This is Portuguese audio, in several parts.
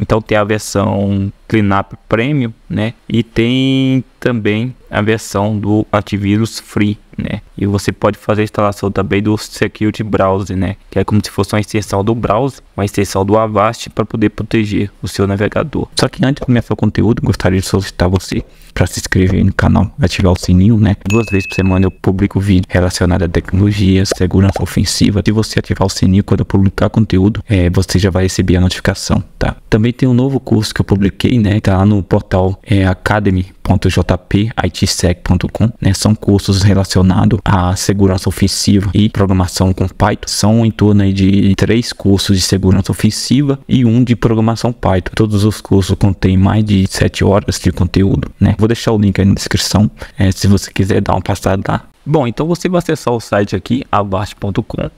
Então tem a versão CleanUp Premium, né? E tem também a versão do antivírus free, né? E você pode fazer a instalação também do Security Browser, né? Que é como se fosse uma extensão do browser, uma extensão do Avast para poder proteger o seu navegador. Só que antes de começar o conteúdo, gostaria de solicitar você para se inscrever no canal, ativar o sininho, né? Duas vezes por semana eu publico vídeo relacionado a tecnologia, segurança ofensiva. Se você ativar o sininho quando eu publicar conteúdo, é, você já vai receber a notificação, tá? Também tem um novo curso que eu publiquei, né? Tá lá no portal é, academy.jpitsec.com, né? São cursos relacionados a segurança ofensiva e programação com Python. São em torno aí de três cursos de segurança ofensiva e um de programação Python. Todos os cursos contêm mais de sete horas de conteúdo, né? Vou deixar o link aí na descrição, é, se você quiser dar uma passada lá. Bom, então você vai acessar o site aqui, avast.com,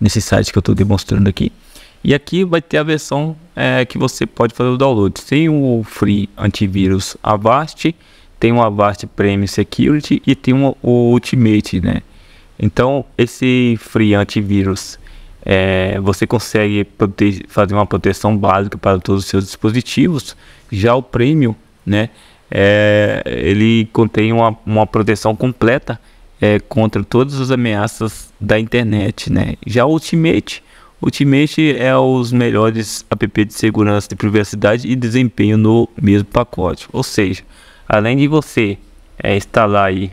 nesse site que eu estou demonstrando aqui. E aqui vai ter a versão é, que você pode fazer o download. Tem o Free Antivírus Avast tem o Avast Premium Security e tem o, o Ultimate, né? Então, esse Free Antivírus, é, você consegue fazer uma proteção básica para todos os seus dispositivos. Já o Premium, né? É, ele contém uma, uma proteção completa é, contra todas as ameaças da internet, né? Já o Ultimate, Ultimate é os melhores app de segurança de privacidade e desempenho no mesmo pacote. Ou seja, além de você é, instalar aí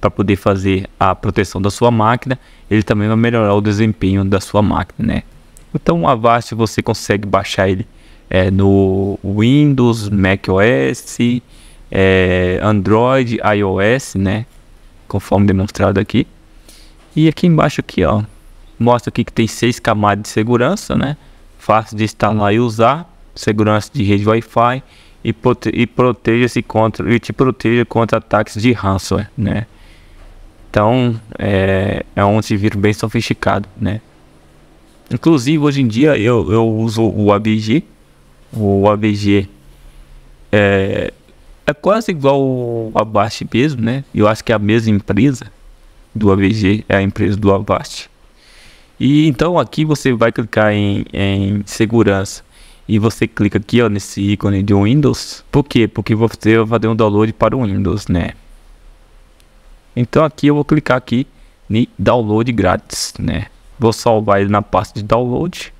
para poder fazer a proteção da sua máquina, ele também vai melhorar o desempenho da sua máquina, né? Então, o Avast você consegue baixar ele é, no Windows, macOS, é, Android, iOS, né? Conforme demonstrado aqui. E aqui embaixo aqui, ó, mostra aqui que tem seis camadas de segurança, né? Fácil de instalar e usar, segurança de rede Wi-Fi e, prote e proteja-se contra e te proteja contra ataques de ransomware, né? Então é, é um antivírus bem sofisticado, né? Inclusive hoje em dia eu, eu uso o ABG, o ABG é, é quase igual ao Avast mesmo, né? Eu acho que é a mesma empresa do AVG, é a empresa do Avast. E então aqui você vai clicar em, em segurança e você clica aqui ó, nesse ícone de Windows. Por quê? Porque você vai fazer um download para o Windows, né? Então aqui eu vou clicar aqui em download grátis, né? Vou salvar ele na pasta de download.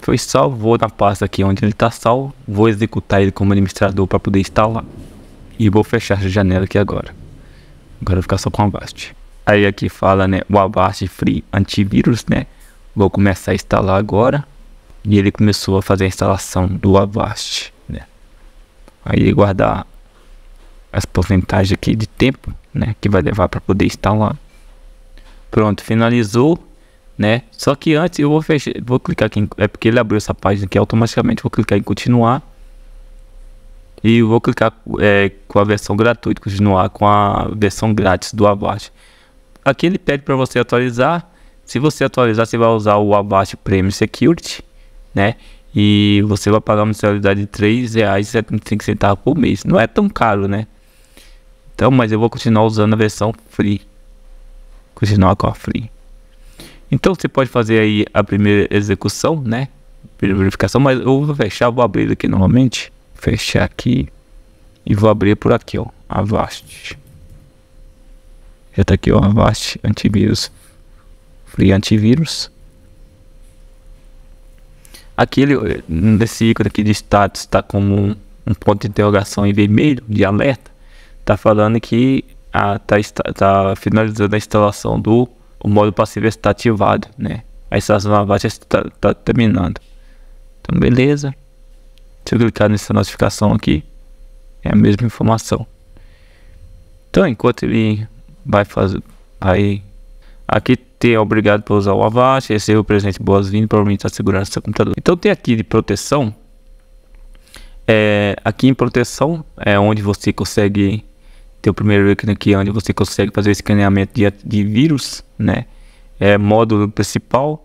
Foi salvo, vou na pasta aqui onde ele está salvo. Vou executar ele como administrador para poder instalar. E vou fechar essa janela aqui agora. Agora vou ficar só com o Avast. Aí aqui fala, né, o Avast Free Antivírus, né? Vou começar a instalar agora. E ele começou a fazer a instalação do Avast, né? Aí ele guardar as porcentagens aqui de tempo, né, que vai levar para poder instalar. Pronto, finalizou, né? Só que antes eu vou fechar, vou clicar aqui, em, é porque ele abriu essa página aqui automaticamente, vou clicar em continuar. E vou clicar é, com a versão gratuita, continuar com a versão grátis do Avast. Aqui ele pede para você atualizar. Se você atualizar, você vai usar o Avast Premium Security né? E você vai pagar uma mensalidade de R$3,75 por mês. Não é tão caro, né? Então, mas eu vou continuar usando a versão free. Continuar com a free. Então você pode fazer aí a primeira execução, né? Primeira verificação, mas eu vou fechar, vou abrir aqui novamente. Fechar aqui e vou abrir por aqui, ó. Avast. Já tá aqui, ó. Avast antivírus. Free antivírus. Aqui nesse ícone aqui de status está como um, um ponto de interrogação em vermelho, de alerta. Está falando que tá está ah, tá finalizando a instalação do o modo passivo está ativado, né? A instalação da lavagem está, tá terminando. Então, beleza. Se eu clicar nessa notificação aqui, é a mesma informação. Então, enquanto ele vai fazer, aí aqui ter obrigado por usar o Avast, o presente boas-vindas, provavelmente está segurando seu computador. Então tem aqui de proteção, é, aqui em proteção é onde você consegue ter o primeiro ícone aqui, onde você consegue fazer o escaneamento de, de vírus, né? É, módulo principal,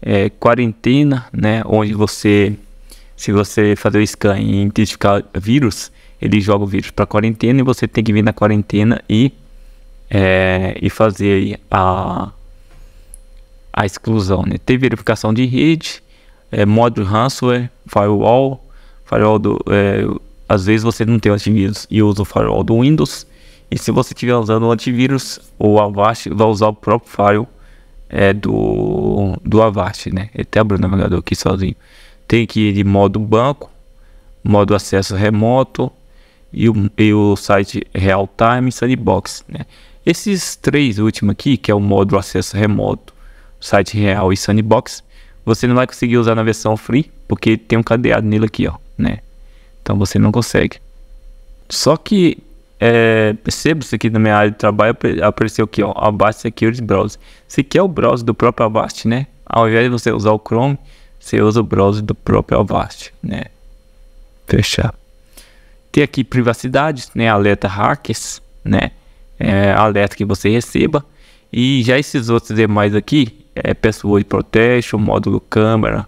é, quarentena, né? Onde você, se você fazer o scan e identificar vírus, ele joga o vírus para quarentena e você tem que vir na quarentena e é, e fazer a a exclusão. Né? Tem verificação de rede, é, módulo ransomware, firewall, firewall do, é, às vezes você não tem o antivírus e usa o firewall do Windows. E se você estiver usando o antivírus ou o Avast, vai usar o próprio firewall é, do, do Avast, né? Até abrir o navegador aqui sozinho. Tem que ir de modo banco, modo acesso remoto e o, e o site real time sandbox, né? Esses três últimos aqui, que é o modo acesso remoto, site real e Sunnybox, você não vai conseguir usar na versão free, porque tem um cadeado nele aqui, ó, né? Então você não consegue. Só que é, percebo isso aqui na minha área de trabalho, apareceu aqui, ó, Avast Security Browser. Você quer é o browser do próprio Avast, né? Ao invés de você usar o Chrome, você usa o browser do próprio Avast, né? Fechar. Tem aqui privacidade, né? Alerta hackers, né? É, alerta que você receba. E já esses outros demais aqui, é, é Password Protection, módulo câmera,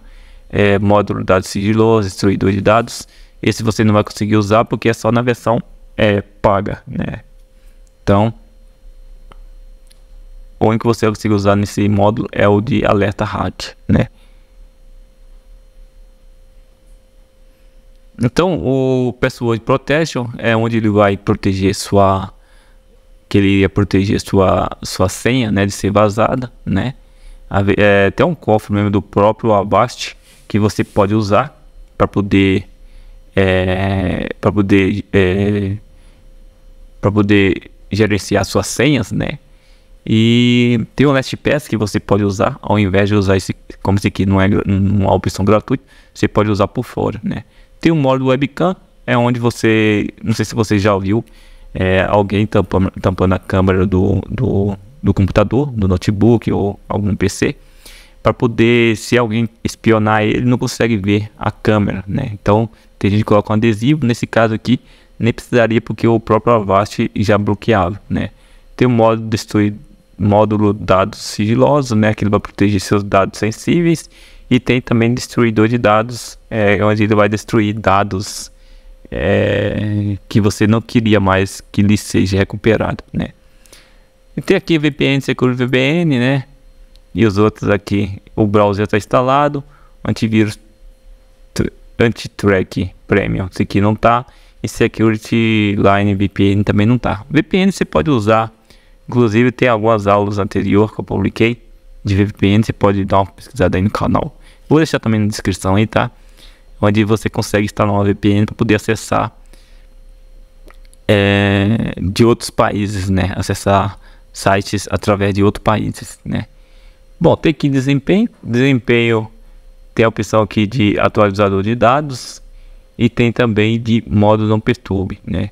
é, módulo dados sigilosos, destruidor de dados. Esse você não vai conseguir usar porque é só na versão é, paga, né? Então, o único que você vai conseguir usar nesse módulo é o de alerta hack, né? Então, o Password Protection é onde ele vai proteger sua que ele ia proteger sua sua senha, né, de ser vazada, né? é, até um cofre mesmo do próprio Avast que você pode usar para poder é, para poder é, para poder gerenciar suas senhas, né? E tem o LastPass que você pode usar ao invés de usar esse, como esse aqui é, não é uma opção gratuita, você pode usar por fora, né? Tem o modo webcam, é onde você, não sei se você já viu, é, alguém tampando, tampando a câmera do, do, do computador, do notebook ou algum PC, para poder, se alguém espionar ele, não consegue ver a câmera, né? Então, tem gente que coloca um adesivo, nesse caso aqui, nem precisaria porque o próprio Avast já bloqueava, né? Tem o modo destruir módulo dados sigiloso, né? Que ele vai proteger seus dados sensíveis e tem também destruidor de dados, é, onde ele vai destruir dados é, que você não queria mais que lhe seja recuperado, né? E tem aqui VPN, Secure VPN, né? E os outros aqui, o browser está instalado, antivírus anti-track premium, esse aqui não tá, e Security Line VPN também não tá. VPN você pode usar, inclusive tem algumas aulas anterior que eu publiquei de VPN, você pode dar uma pesquisada aí no canal. Vou deixar também na descrição aí, tá? Onde você consegue instalar uma VPN para poder acessar é, de outros países, né? Acessar sites através de outros países, né? Bom, tem aqui desempenho, desempenho tem a opção aqui de atualizador de dados e tem também de modo não perturbe, né?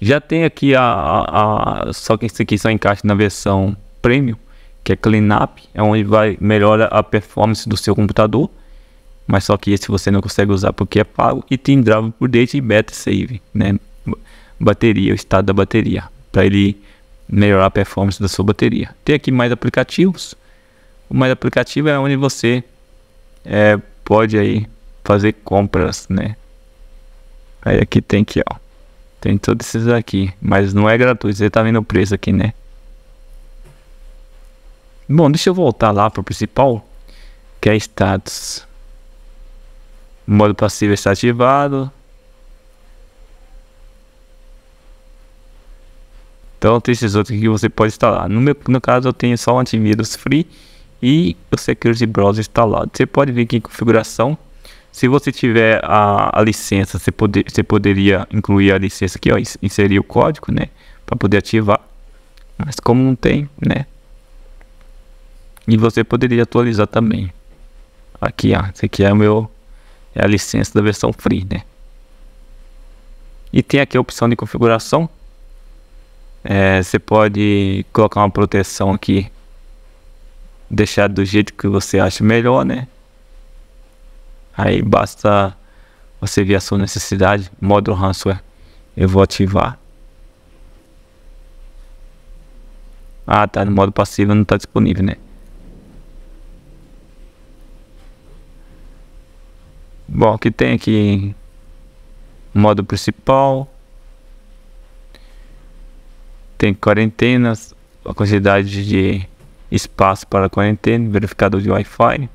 Já tem aqui a, a, a só que isso aqui só encaixa na versão premium, que é cleanup, é onde vai melhora a performance do seu computador, mas só que esse você não consegue usar porque é pago e tem drive por date e beta save, né? Bateria, o estado da bateria, para ele melhorar a performance da sua bateria. Tem aqui mais aplicativos. O mais aplicativo é onde você é, pode aí fazer compras, né? Aí aqui tem que ó, tem todos esses aqui, mas não é gratuito. Você tá vendo o preço aqui, né? Bom, deixa eu voltar lá para o principal, que é status. O modo passivo está ativado. Então tem esses outros que você pode instalar. No meu no caso eu tenho só o antivírus free e o Security Browser instalado. Você pode vir aqui em configuração. Se você tiver a, a licença, você, poder, você poderia incluir a licença aqui, ó, inserir o código, né, para poder ativar. Mas como não tem, né? E você poderia atualizar também. Aqui, ó, esse aqui é o meu é a licença da versão free, né? E tem aqui a opção de configuração, é, você pode colocar uma proteção aqui, deixar do jeito que você acha melhor, né? Aí basta você ver a sua necessidade, modo ransomware. Eu vou ativar. Ah, tá, no modo passivo não está disponível, né? Bom, que tem aqui modo principal, tem quarentenas, a quantidade de espaço para quarentena, verificador de Wi-Fi,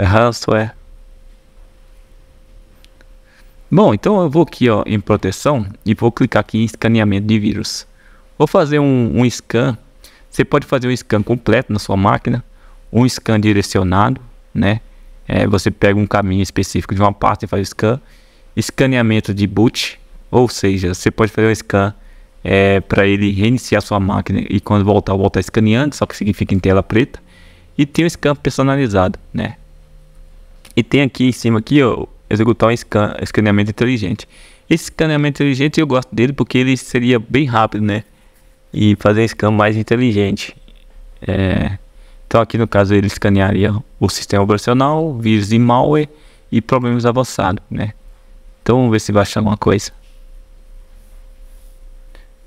ransomware. É, é. Bom, então eu vou aqui ó, em proteção e vou clicar aqui em escaneamento de vírus. Vou fazer um, um scan. Você pode fazer um scan completo na sua máquina, um scan direcionado, né? É, você pega um caminho específico de uma pasta e faz o scan. Escaneamento de boot, ou seja, você pode fazer um scan é, para ele reiniciar sua máquina e quando voltar, voltar escaneando, só que significa em tela preta. E tem o scan personalizado, né? E tem aqui em cima aqui, ó, executar um scan, escaneamento inteligente. Esse escaneamento inteligente eu gosto dele porque ele seria bem rápido, né? E fazer um scan mais inteligente. É... Então aqui no caso ele escanearia o sistema operacional, vírus e malware e problemas avançados, né? Então vamos ver se vai achar alguma coisa.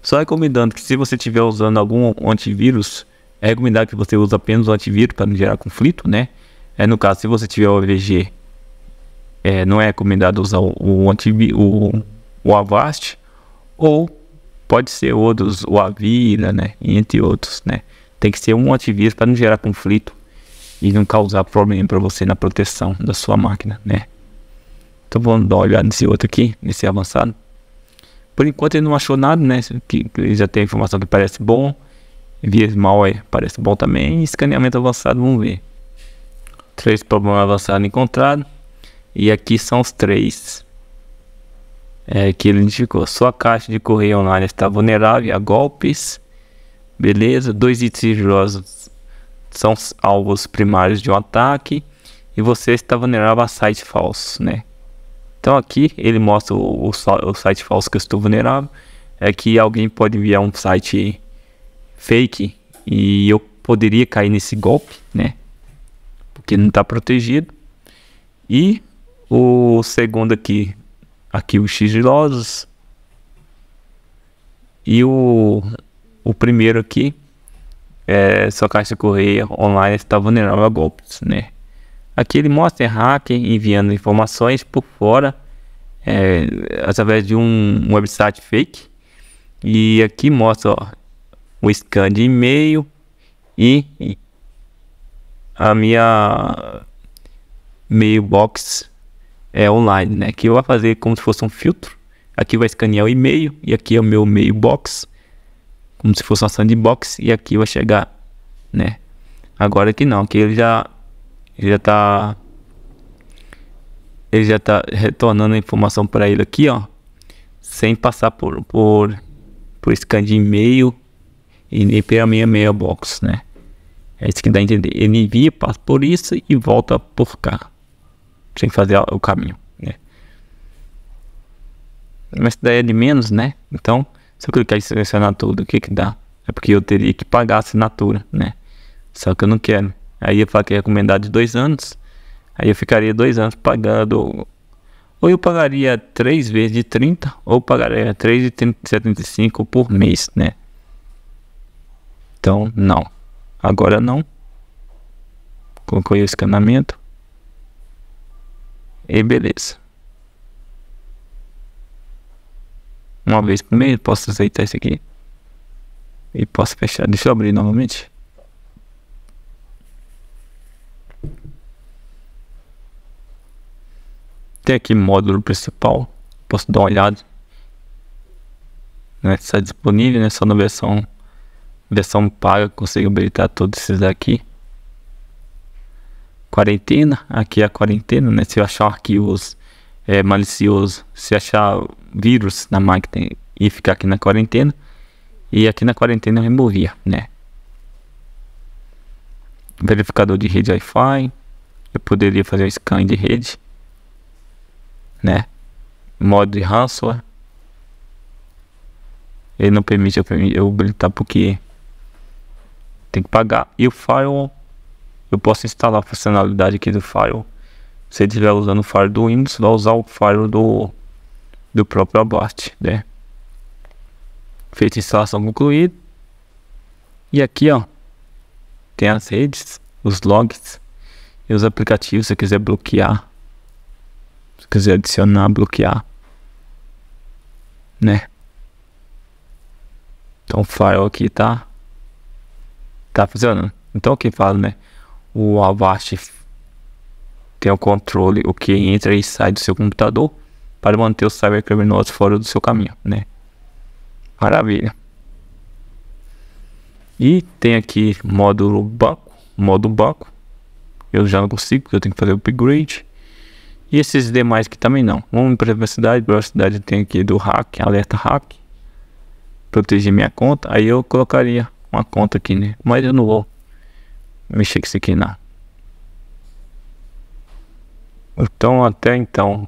Só recomendando que se você estiver usando algum antivírus, é recomendado que você use apenas o antivírus para não gerar conflito, né? É no caso, se você tiver o OVG, é, não é recomendado usar o, o, o, o Avast, ou pode ser outros, o Avira, né? Entre outros, né? Tem que ser um antivírus para não gerar conflito e não causar problema para você na proteção da sua máquina, né? Então vamos dar uma olhada nesse outro aqui, nesse avançado. Por enquanto ele não achou nada, né? Que, que já tem informação que parece bom. Vias mal parece bom também. E escaneamento avançado, vamos ver. Três problemas avançados encontrados. E aqui são os três é, que ele identificou. Sua caixa de correio online está vulnerável a golpes. Beleza. Dois itens sigilosos são alvos primários de um ataque. E você está vulnerável a site falso, né? Então aqui ele mostra o, o, site falso que eu estou vulnerável. É que alguém pode enviar um site fake e eu poderia cair nesse golpe, né? Porque não está protegido. E o segundo aqui, aqui o X E o, o primeiro aqui, é, sua caixa de correia online está vulnerável a golpes, né? Aqui ele mostra hacker enviando informações por fora é, através de um, website fake. E aqui mostra ó, o scan de e-mail e, e a minha mailbox é online, né? Que eu vou fazer como se fosse um filtro. Aqui vai escanear o e-mail e aqui é o meu mailbox, como se fosse uma sandbox e aqui vai chegar, né? Agora que não, que ele já ele já está ele já está retornando a informação para ele aqui, ó, sem passar por por por scan de e-mail e nem pela minha mailbox, né? É isso que dá a entender. Ele envia, passa por isso e volta por cá, sem fazer o caminho, né? Mas daí é de menos, né? Então, se eu clicar em selecionar tudo, o que que dá? É porque eu teria que pagar a assinatura, né? Só que eu não quero. Aí eu falei que de dois anos. Aí eu ficaria dois anos pagando. Ou eu pagaria três vezes de 30, ou pagaria 3,75 por mês, né? Então, não. Agora não. Colocou o escanamento. E beleza. Uma vez por mês, posso aceitar isso aqui. E posso fechar. Deixa eu abrir novamente. tem aqui módulo principal. Posso dar uma olhada. Né, está disponível, né? Só na versão, versão paga consigo habilitar todos esses daqui. Quarentena, aqui é a quarentena, né? Se eu achar arquivos é, malicioso, se achar vírus na máquina e ficar aqui na quarentena, e aqui na quarentena eu removia, né? Verificador de rede Wi-Fi, eu poderia fazer um scan de rede né? Modo de ransomware. Ele não permite eu, eu habilitar tá? porque tem que pagar. E o File, eu posso instalar a funcionalidade aqui do File. Se ele estiver usando o File do Windows, vai usar o File do, do próprio Avast, né? Feita a instalação concluída. E aqui, ó, tem as redes, os logs e os aplicativos. Se você quiser bloquear quiser adicionar, bloquear, né? Então, o file aqui tá, tá funcionando. Então, o que fala, né? O Avast tem o controle, o que entra e sai do seu computador para manter os cybercriminosos fora do seu caminho, né? Maravilha. E tem aqui módulo banco, modo banco. Eu já não consigo, porque eu tenho que fazer o upgrade. E esses demais que também não. Vamos para a privacidade. Privacidade eu tenho aqui do hack, alerta hack. Proteger minha conta. Aí eu colocaria uma conta aqui, né? Mas eu não vou mexer com isso aqui, não. Então, até então,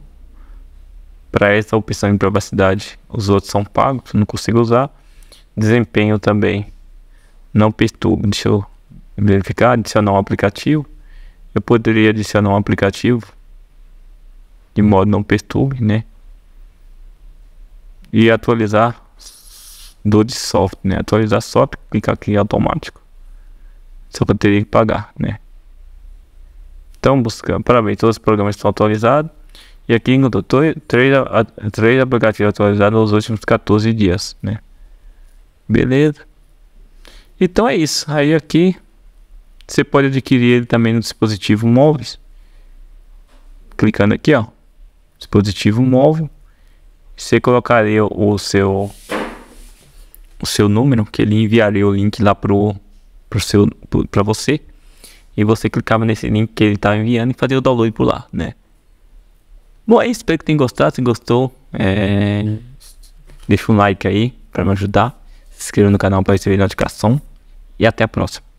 para essa opção de privacidade, os outros são pagos, não consigo usar. Desempenho também, não perturba. Deixa eu verificar, adicionar um aplicativo. Eu poderia adicionar um aplicativo de modo não perturbe, né? E atualizar do de software, né? Atualizar software, clicar aqui automático. Só que eu teria que pagar, né? Então, buscando, parabéns, todos os programas estão atualizados. E aqui encontrou três, três aplicativos atualizados nos últimos 14 dias, né? Beleza. Então é isso. Aí aqui você pode adquirir ele também no dispositivo móveis. Clicando aqui, ó dispositivo móvel. Você colocaria o seu o seu número, que ele enviaria o link lá pro, pro seu para você. E você clicava nesse link que ele estava tá enviando e fazia o download por lá, né? Bom, é isso. Espero que tenham gostado. Se gostou, é... deixa um like aí para me ajudar. Se inscreva no canal para receber notificação. E até a próxima.